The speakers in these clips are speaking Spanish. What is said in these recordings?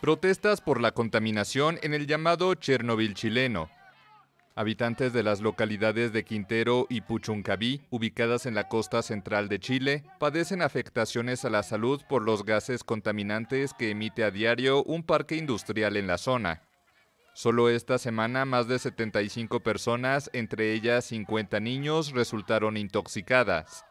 Protestas por la contaminación en el llamado Chernobyl chileno. Habitantes de las localidades de Quintero y Puchuncaví, ubicadas en la costa central de Chile, padecen afectaciones a la salud por los gases contaminantes que emite a diario un parque industrial en la zona. Solo esta semana más de 75 personas, entre ellas 50 niños, resultaron intoxicadas.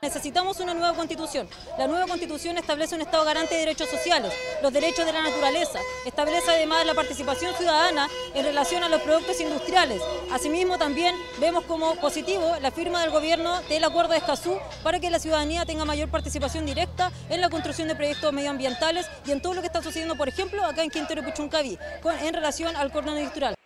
Necesitamos una nueva constitución. La nueva constitución establece un Estado garante de derechos sociales, los derechos de la naturaleza, establece además la participación ciudadana en relación a los productos industriales. Asimismo, también vemos como positivo la firma del gobierno del Acuerdo de Escazú para que la ciudadanía tenga mayor participación directa en la construcción de proyectos medioambientales y en todo lo que está sucediendo, por ejemplo, acá en Quintero Puchuncaví, en relación al cordón industrial.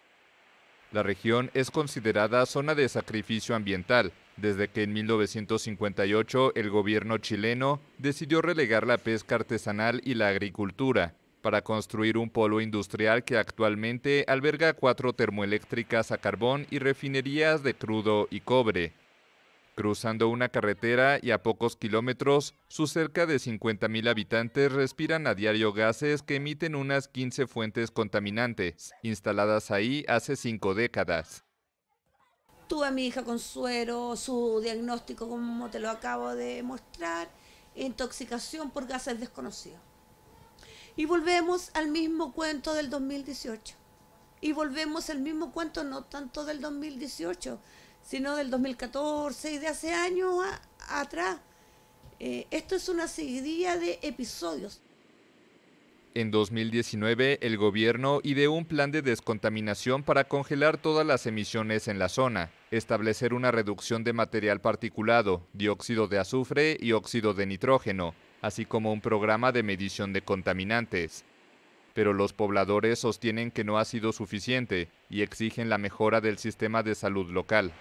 La región es considerada zona de sacrificio ambiental desde que en 1958 el gobierno chileno decidió relegar la pesca artesanal y la agricultura para construir un polo industrial que actualmente alberga cuatro termoeléctricas a carbón y refinerías de crudo y cobre. Cruzando una carretera y a pocos kilómetros, sus cerca de 50.000 habitantes respiran a diario gases que emiten unas 15 fuentes contaminantes, instaladas ahí hace cinco décadas tuve a mi hija con suero, su diagnóstico, como te lo acabo de mostrar, intoxicación por gases desconocidos. Y volvemos al mismo cuento del 2018. Y volvemos al mismo cuento, no tanto del 2018, sino del 2014 y de hace años atrás. Eh, esto es una seguidilla de episodios. En 2019, el gobierno ideó un plan de descontaminación para congelar todas las emisiones en la zona, establecer una reducción de material particulado, dióxido de azufre y óxido de nitrógeno, así como un programa de medición de contaminantes. Pero los pobladores sostienen que no ha sido suficiente y exigen la mejora del sistema de salud local.